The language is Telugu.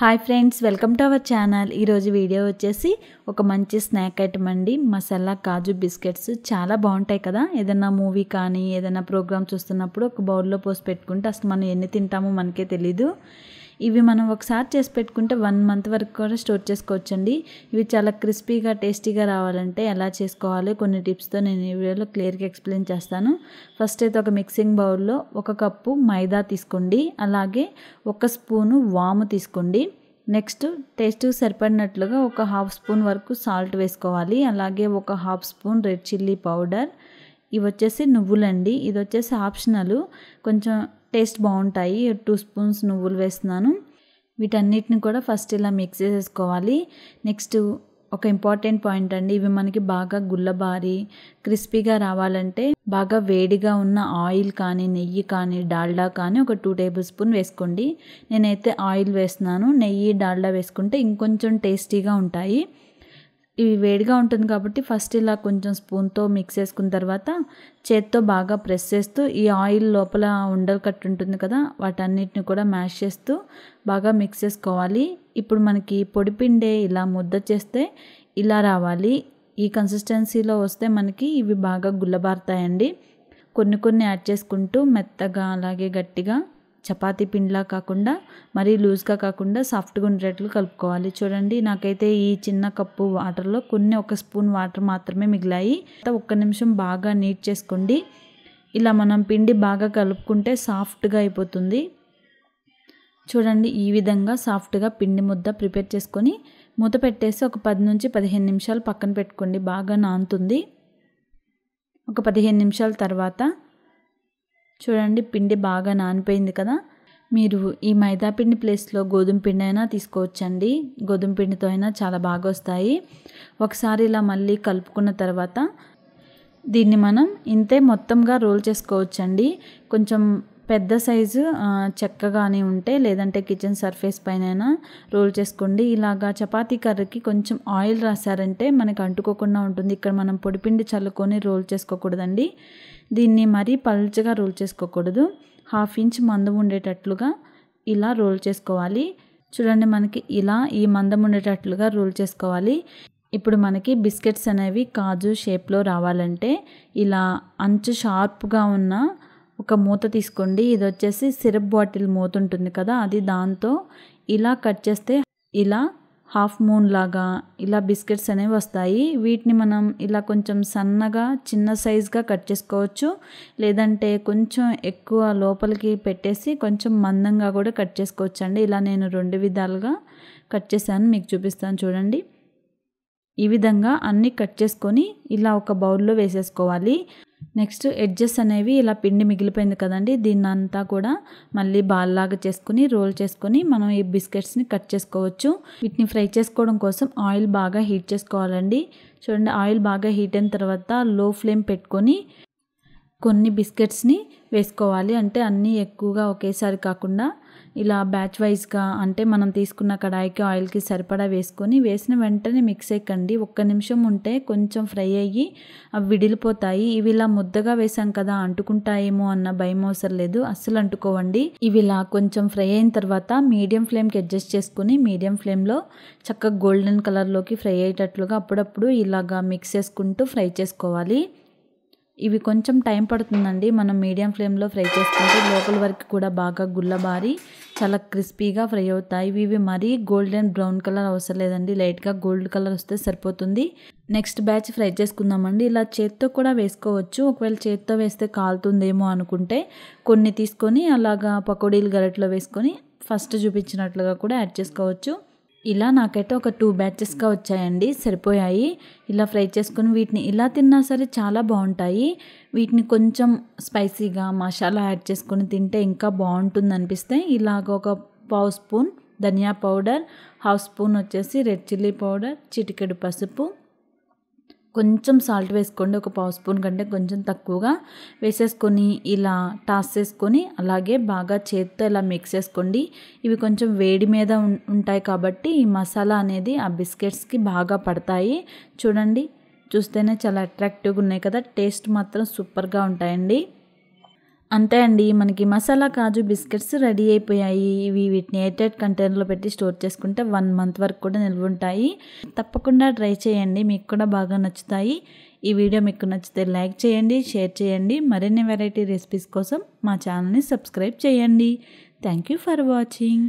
hi friends welcome to our channel ఈరోజు వీడియో వచ్చేసి ఒక మంచి స్నాక్ ఐటమ్ అండి మసాలా కాజు బిస్కెట్స్ చాలా బాగుంటాయి కదా ఏదైనా మూవీ కానీ ఏదైనా ప్రోగ్రామ్ చూస్తున్నప్పుడు ఒక బౌల్లో పోసి పెట్టుకుంటే అసలు మనం ఎన్ని తింటామో మనకే తెలీదు ఇవి మనం ఒకసారి చేసి పెట్టుకుంటే వన్ మంత్ వరకు కూడా స్టోర్ చేసుకోవచ్చండి ఇవి చాలా క్రిస్పీగా టేస్టీగా రావాలంటే ఎలా చేసుకోవాలి కొన్ని టిప్స్తో నేను ఈ వీడియోలో క్లియర్గా ఎక్స్ప్లెయిన్ చేస్తాను ఫస్ట్ అయితే ఒక మిక్సింగ్ బౌల్లో ఒక కప్పు మైదా తీసుకోండి అలాగే ఒక స్పూను వాము తీసుకోండి నెక్స్ట్ టేస్ట్ సరిపడినట్లుగా ఒక హాఫ్ స్పూన్ వరకు సాల్ట్ వేసుకోవాలి అలాగే ఒక half spoon red chilli powder ఇవి వచ్చేసి నువ్వులండి ఇది వచ్చేసి ఆప్షనల్ కొంచెం టేస్ట్ బాగుంటాయి టూ స్పూన్స్ నువ్వులు వేస్తున్నాను వీటన్నిటిని కూడా ఫస్ట్ ఇలా మిక్స్ చేసేసుకోవాలి నెక్స్ట్ ఒక ఇంపార్టెంట్ పాయింట్ అండి ఇవి మనకి బాగా గుల్లబారి క్రిస్పీగా రావాలంటే బాగా వేడిగా ఉన్న ఆయిల్ కానీ నెయ్యి కానీ డాల్డా కానీ ఒక టూ టేబుల్ స్పూన్ వేసుకోండి నేనైతే ఆయిల్ వేస్తున్నాను నెయ్యి డాల్డా వేసుకుంటే ఇంకొంచెం టేస్టీగా ఉంటాయి ఇవి వేడిగా ఉంటుంది కాబట్టి ఫస్ట్ ఇలా కొంచెం స్పూన్తో మిక్స్ చేసుకున్న తర్వాత చేత్తో బాగా ప్రెస్ చేస్తూ ఈ ఆయిల్ లోపల ఉండలు కట్టు ఉంటుంది కదా వాటన్నిటిని కూడా మ్యాష్ చేస్తూ బాగా మిక్స్ చేసుకోవాలి ఇప్పుడు మనకి పొడిపిండే ఇలా ముద్ద చేస్తే ఇలా రావాలి ఈ కన్సిస్టెన్సీలో వస్తే మనకి ఇవి బాగా గుల్లబారుతాయండి కొన్ని కొన్ని యాడ్ చేసుకుంటూ మెత్తగా అలాగే గట్టిగా చపాతీ పిండిలా కాకుండా మరీ లూజ్గా కాకుండా సాఫ్ట్గా ఉండేట్లు కలుపుకోవాలి చూడండి నాకైతే ఈ చిన్న కప్పు వాటర్లో కొన్ని ఒక స్పూన్ వాటర్ మాత్రమే మిగిలాయి ఒక్క నిమిషం బాగా నీట్ చేసుకోండి ఇలా మనం పిండి బాగా కలుపుకుంటే సాఫ్ట్గా అయిపోతుంది చూడండి ఈ విధంగా సాఫ్ట్గా పిండి ముద్ద ప్రిపేర్ చేసుకొని మూత పెట్టేసి ఒక పది నుంచి పదిహేను నిమిషాలు పక్కన పెట్టుకోండి బాగా నానుతుంది ఒక పదిహేను నిమిషాల తర్వాత చూడండి పిండి బాగా నానిపోయింది కదా మీరు ఈ మైదాపిండి ప్లేస్లో గోధుమ పిండి అయినా తీసుకోవచ్చండి గోధుమ పిండితో అయినా చాలా బాగా వస్తాయి ఒకసారి ఇలా మళ్ళీ కలుపుకున్న తర్వాత దీన్ని మనం ఇంతే మొత్తంగా రోల్ చేసుకోవచ్చండి కొంచెం పెద్ద సైజు చెక్కగానే ఉంటే లేదంటే కిచెన్ సర్ఫేస్ పైన రోల్ చేసుకోండి ఇలాగా చపాతీ కర్రీకి కొంచెం ఆయిల్ రాశారంటే మనకు అంటుకోకుండా ఉంటుంది ఇక్కడ మనం పొడిపిండి చల్లుకొని రోల్ చేసుకోకూడదండి దీన్ని మరీ పల్చగా రోల్ చేసుకోకూడదు హాఫ్ ఇంచ్ మందం ఉండేటట్లుగా ఇలా రోల్ చేసుకోవాలి చూడండి మనకి ఇలా ఈ మందం ఉండేటట్లుగా రోల్ చేసుకోవాలి ఇప్పుడు మనకి బిస్కెట్స్ అనేవి కాజు షేప్లో రావాలంటే ఇలా అంచు షార్ప్గా ఉన్న ఒక మూత తీసుకోండి ఇది వచ్చేసి సిరప్ బాటిల్ మూత ఉంటుంది కదా అది దాంతో ఇలా కట్ చేస్తే ఇలా హాఫ్ మూన్ లాగా ఇలా బిస్కెట్స్ అనేవి వస్తాయి వీటిని మనం ఇలా కొంచెం సన్నగా చిన్న సైజ్గా కట్ చేసుకోవచ్చు లేదంటే కొంచెం ఎక్కువ లోపలికి పెట్టేసి కొంచెం మందంగా కూడా కట్ చేసుకోవచ్చు అండి ఇలా నేను రెండు విధాలుగా కట్ చేశాను మీకు చూపిస్తాను చూడండి ఈ విధంగా అన్నీ కట్ చేసుకొని ఇలా ఒక బౌల్లో వేసేసుకోవాలి నెక్స్ట్ ఎడ్జెస్ అనేవి ఇలా పిండి మిగిలిపోయింది కదండి దీన్ని అంతా కూడా మళ్ళీ బాల్లాగా చేసుకుని రోల్ చేసుకొని మనం ఈ బిస్కెట్స్ని కట్ చేసుకోవచ్చు వీటిని ఫ్రై చేసుకోవడం కోసం ఆయిల్ బాగా హీట్ చేసుకోవాలండి చూడండి ఆయిల్ బాగా హీట్ అయిన తర్వాత లో ఫ్లేమ్ పెట్టుకొని కొన్ని బిస్కెట్స్ని వేసుకోవాలి అంటే అన్నీ ఎక్కువగా ఒకేసారి కాకుండా ఇలా బ్యాచ్ వైజ్గా అంటే మనం తీసుకున్న కడాయికి ఆయిల్కి సరిపడా వేసుకొని వేసిన వెంటనే మిక్స్ ఎక్కండి ఒక్క నిమిషం ఉంటే కొంచెం ఫ్రై అయ్యి అవి విడిలిపోతాయి ఇవి ఇలా ముద్దగా వేసాం కదా అంటుకుంటాయేమో అన్న భయం అవసరం లేదు అస్సలు అంటుకోవండి ఇవి ఇలా కొంచెం ఫ్రై అయిన తర్వాత మీడియం ఫ్లేమ్కి అడ్జస్ట్ చేసుకుని మీడియం ఫ్లేమ్లో చక్కగా గోల్డెన్ కలర్లోకి ఫ్రై అయ్యేటట్లుగా అప్పుడప్పుడు ఇలాగా మిక్స్ చేసుకుంటూ ఫ్రై చేసుకోవాలి ఇవి కొంచెం టైం పడుతుందండి మనం మీడియం ఫ్లేమ్లో ఫ్రై చేసుకుంటే లోపల వరకు కూడా బాగా గుల్లబారి చాలా క్రిస్పీగా ఫ్రై అవుతాయి ఇవి మరీ గోల్డెన్ బ్రౌన్ కలర్ అవసరం లేదండి లైట్గా గోల్డ్ కలర్ వస్తే సరిపోతుంది నెక్స్ట్ బ్యాచ్ ఫ్రై చేసుకుందామండి ఇలా చేత్తో కూడా వేసుకోవచ్చు ఒకవేళ చేత్తో వేస్తే కాలుతుందేమో అనుకుంటే కొన్ని తీసుకొని అలాగా పకోడీలు గరట్లో వేసుకొని ఫస్ట్ చూపించినట్లుగా కూడా యాడ్ చేసుకోవచ్చు ఇలా నాకైతే ఒక టూ బ్యాచెస్గా వచ్చాయండి సరిపోయాయి ఇలా ఫ్రై చేసుకుని వీటిని ఇలా తిన్నా సరే చాలా బాగుంటాయి వీటిని కొంచెం స్పైసీగా మసాలా యాడ్ చేసుకొని తింటే ఇంకా బాగుంటుంది అనిపిస్తే ఇలాగ ఒక పావు స్పూన్ ధనియా పౌడర్ హాఫ్ స్పూన్ వచ్చేసి రెడ్ చిల్లీ పౌడర్ చిటికెడు పసుపు కొంచెం సాల్ట్ వేసుకోండి ఒక పావు స్పూన్ కంటే కొంచెం తక్కువగా వేసేసుకొని ఇలా టాస్ చేసుకొని అలాగే బాగా చేతితో ఇలా మిక్స్ చేసుకోండి ఇవి కొంచెం వేడి మీద ఉంటాయి కాబట్టి ఈ మసాలా అనేది ఆ బిస్కెట్స్కి బాగా పడతాయి చూడండి చూస్తేనే చాలా అట్రాక్టివ్గా ఉన్నాయి కదా టేస్ట్ మాత్రం సూపర్గా ఉంటాయండి అంతే అండి మనకి మసాలా కాజు బిస్కెట్స్ రెడీ అయిపోయాయి ఇవి వీటిని ఎయిటెడ్ కంటైనర్లో పెట్టి స్టోర్ చేసుకుంటే వన్ మంత్ వరకు కూడా నిల్వ ఉంటాయి తప్పకుండా ట్రై చేయండి మీకు కూడా బాగా నచ్చుతాయి ఈ వీడియో మీకు నచ్చితే లైక్ చేయండి షేర్ చేయండి మరిన్ని వెరైటీ రెసిపీస్ కోసం మా ఛానల్ని సబ్స్క్రైబ్ చేయండి థ్యాంక్ యూ ఫర్ వాచింగ్